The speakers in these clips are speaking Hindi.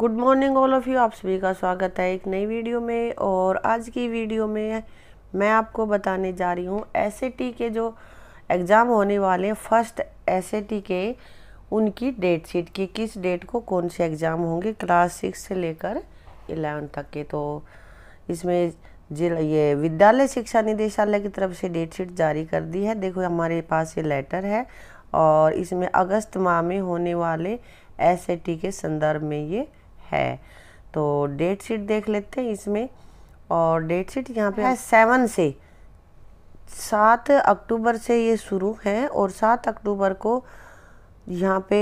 good morning all of you आप सभी का स्वागत है एक नई वीडियो में और आज की वीडियो में मैं आपको बताने जा रही हूँ एस के जो एग्ज़ाम होने वाले हैं फर्स्ट एस के उनकी डेट शीट की किस डेट को कौन से एग्ज़ाम होंगे क्लास सिक्स से लेकर एलेवन तक के तो इसमें जिला ये विद्यालय शिक्षा निदेशालय की तरफ से डेट शीट जारी कर दी है देखो हमारे पास ये लेटर है और इसमें अगस्त माह में होने वाले एस के संदर्भ में ये है तो डेट शीट देख लेते हैं इसमें और डेट शीट यहाँ पे है सेवन से सात अक्टूबर से ये शुरू है और सात अक्टूबर को यहाँ पे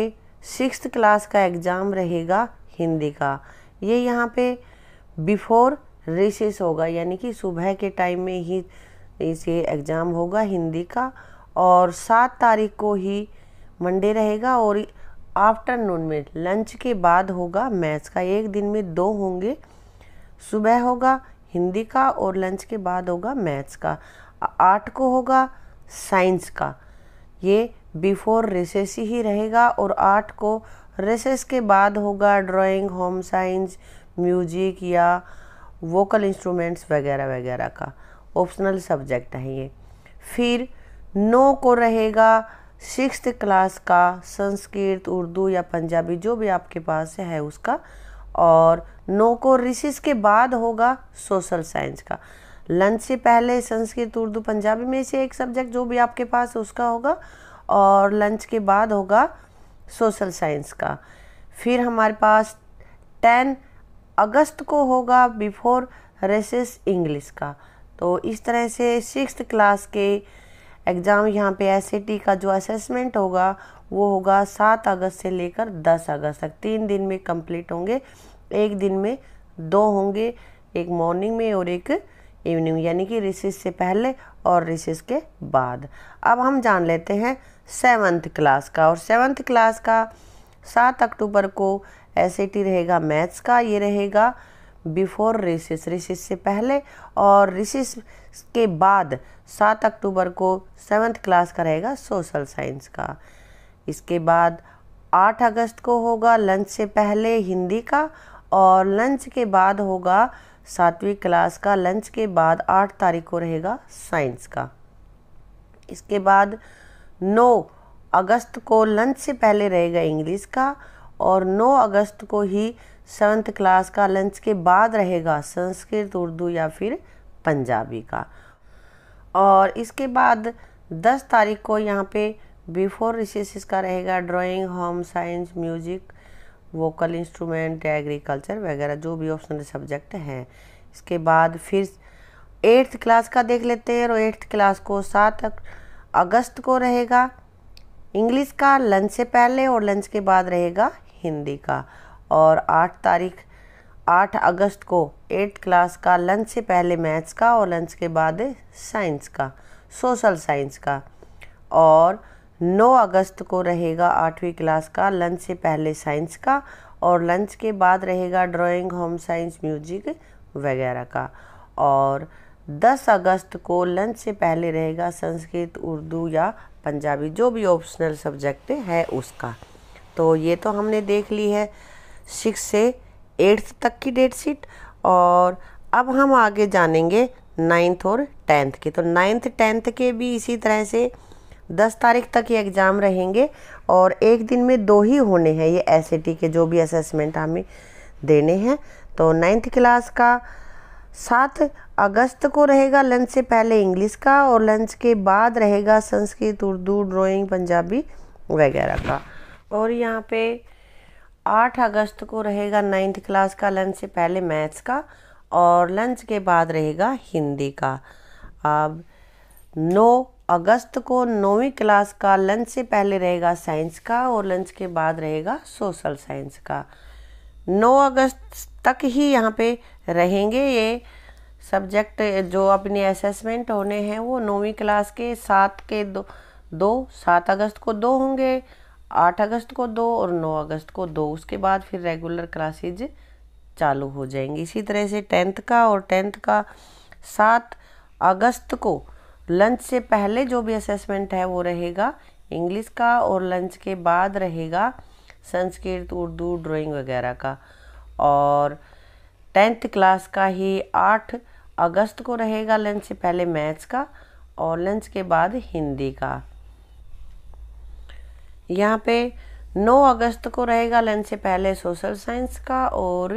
सिक्स क्लास का एग्ज़ाम रहेगा हिंदी का ये यहाँ पे बिफोर रिसेस होगा यानी कि सुबह के टाइम में ही इसे एग्ज़ाम होगा हिंदी का और सात तारीख को ही मंडे रहेगा और आफ्टरनून में लंच के बाद होगा मैथ्स का एक दिन में दो होंगे सुबह होगा हिंदी का और लंच के बाद होगा मैथ्स का आठ को होगा साइंस का ये बिफोर रिसेस ही रहेगा और आठ को रिसेस के बाद होगा ड्राइंग होम साइंस म्यूजिक या वोकल इंस्ट्रूमेंट्स वगैरह वगैरह का ऑप्शनल सब्जेक्ट है ये फिर नौ को रहेगा सिक्स क्लास का संस्कृत उर्दू या पंजाबी जो भी आपके पास है उसका और नो को रिसिस के बाद होगा सोशल साइंस का लंच से पहले संस्कृत उर्दू पंजाबी में से एक सब्जेक्ट जो भी आपके पास है उसका होगा और लंच के बाद होगा सोशल साइंस का फिर हमारे पास टेन अगस्त को होगा बिफोर रेसिस इंग्लिश का तो इस तरह से सिक्स क्लास के एग्ज़ाम यहाँ पे एस का जो असेसमेंट होगा वो होगा सात अगस्त से लेकर दस अगस्त तक तीन दिन में कंप्लीट होंगे एक दिन में दो होंगे एक मॉर्निंग में और एक इवनिंग यानी कि रिसेस से पहले और रिसेस के बाद अब हम जान लेते हैं सेवन्थ क्लास का और सेवन्थ क्लास का सात अक्टूबर को एस रहेगा मैथ्स का ये रहेगा बिफोर रिसिस रिसिस से पहले और रिसिस के बाद सात अक्टूबर को सेवन्थ क्लास का रहेगा सोशल साइंस का इसके बाद आठ अगस्त को होगा लंच से पहले हिंदी का और लंच के बाद होगा सातवीं क्लास का लंच के बाद आठ तारीख को रहेगा साइंस का इसके बाद नौ अगस्त को लंच से पहले रहेगा इंग्लिश का और नौ अगस्त को ही सेवन्थ क्लास का लंच के बाद रहेगा संस्कृत उर्दू या फिर पंजाबी का और इसके बाद 10 तारीख को यहाँ पे बिफोर रिसेसिस का रहेगा drawing home science music vocal instrument agriculture वगैरह जो भी ऑप्शनल सब्जेक्ट हैं इसके बाद फिर एट्थ क्लास का देख लेते हैं और एट्थ क्लास को सात अगस्त को रहेगा इंग्लिश का लंच से पहले और लंच के बाद रहेगा हिंदी का और आठ तारीख आठ अगस्त को एट्थ क्लास का लंच से पहले मैथ्स का और लंच के बाद साइंस का सोशल साइंस का और नौ अगस्त को रहेगा आठवीं क्लास का लंच से पहले साइंस का और लंच के बाद रहेगा ड्राइंग होम साइंस म्यूजिक वगैरह का और 10 अगस्त को लंच से पहले रहेगा संस्कृत उर्दू या पंजाबी जो भी ऑप्शनल सब्जेक्ट है उसका तो ये तो हमने देख ली है सिक्स से एट्थ तक की डेट शीट और अब हम आगे जानेंगे नाइन्थ और टेंथ के तो नाइन्थ टेंथ के भी इसी तरह से दस तारीख तक ये एग्ज़ाम रहेंगे और एक दिन में दो ही होने हैं ये एस के जो भी असेसमेंट हमें देने हैं तो नाइन्थ क्लास का सात अगस्त को रहेगा लंच से पहले इंग्लिश का और लंच के बाद रहेगा संस्कृत उर्दू ड्राइंग पंजाबी वगैरह का और यहाँ पे आठ अगस्त को रहेगा नाइन्थ क्लास का लंच से पहले मैथ्स का और लंच के बाद रहेगा हिंदी का अब नौ अगस्त को नौवीं क्लास का लंच से पहले रहेगा साइंस का और लंच के बाद रहेगा सोशल साइंस का नौ अगस्त तक ही यहाँ पे रहेंगे ये सब्जेक्ट जो अपने असेसमेंट होने हैं वो नौवीं क्लास के सात के दो दो सात अगस्त को दो होंगे आठ अगस्त को दो और नौ अगस्त को दो उसके बाद फिर रेगुलर क्लासेज चालू हो जाएंगी इसी तरह से टेंथ का और टेंथ का सात अगस्त को लंच से पहले जो भी असेसमेंट है वो रहेगा इंग्लिश का और लंच के बाद रहेगा संस्कृत उर्दू ड्राइंग वगैरह का और टेंथ क्लास का ही आठ अगस्त को रहेगा लंच से पहले मैथ्स का और लंच के बाद हिंदी का यहाँ पे 9 अगस्त को रहेगा लंच से पहले सोशल साइंस का और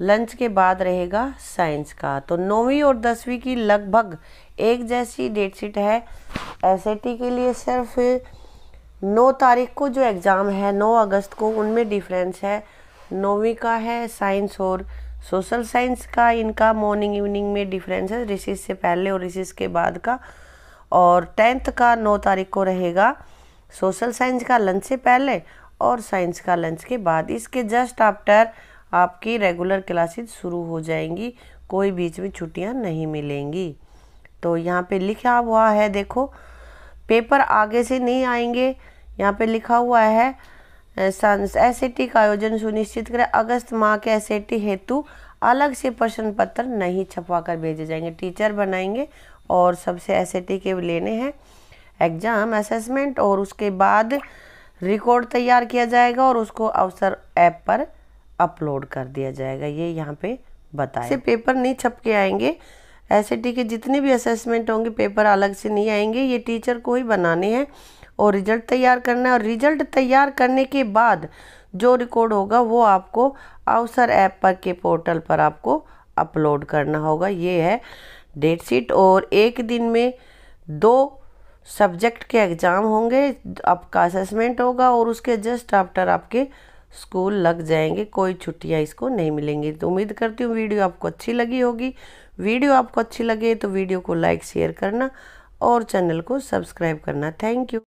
लंच के बाद रहेगा साइंस का तो नौवीं और दसवीं की लगभग एक जैसी डेट शीट है एस के लिए सिर्फ नौ तारीख को जो एग्ज़ाम है नौ अगस्त को उनमें डिफरेंस है नौवीं का है साइंस और सोशल साइंस का इनका मॉर्निंग इवनिंग में डिफरेंस है रिसिस से पहले और रिसिस के बाद का और टेंथ का नौ तारीख को रहेगा सोशल साइंस का लंच से पहले और साइंस का लंच के बाद इसके जस्ट आफ्टर आपकी रेगुलर क्लासेस शुरू हो जाएंगी कोई बीच में छुट्टियां नहीं मिलेंगी तो यहाँ पे लिखा हुआ है देखो पेपर आगे से नहीं आएंगे यहाँ पे लिखा हुआ है एस का आयोजन सुनिश्चित करें अगस्त माह के एस हेतु अलग से प्रश्न पत्र नहीं छपवा कर भेजे जाएंगे टीचर बनाएंगे और सबसे एस के लेने हैं एग्ज़ाम असेसमेंट और उसके बाद रिकॉर्ड तैयार किया जाएगा और उसको अवसर ऐप पर अपलोड कर दिया जाएगा ये यहाँ पे बताया ऐसे पेपर नहीं छप के आएंगे टी के जितने भी असेसमेंट होंगे पेपर अलग से नहीं आएंगे ये टीचर को ही बनाने हैं और रिजल्ट तैयार करना है और रिजल्ट तैयार करने के बाद जो रिकॉर्ड होगा वो आपको अवसर ऐप पर के पोर्टल पर आपको अपलोड करना होगा ये है डेट शीट और एक दिन में दो सब्जेक्ट के एग्ज़ाम होंगे आपका असेसमेंट होगा और उसके जस्ट आफ्टर आपके स्कूल लग जाएंगे कोई छुट्टियां इसको नहीं मिलेंगी तो उम्मीद करती हूँ वीडियो आपको अच्छी लगी होगी वीडियो आपको अच्छी लगे तो वीडियो को लाइक शेयर करना और चैनल को सब्सक्राइब करना थैंक यू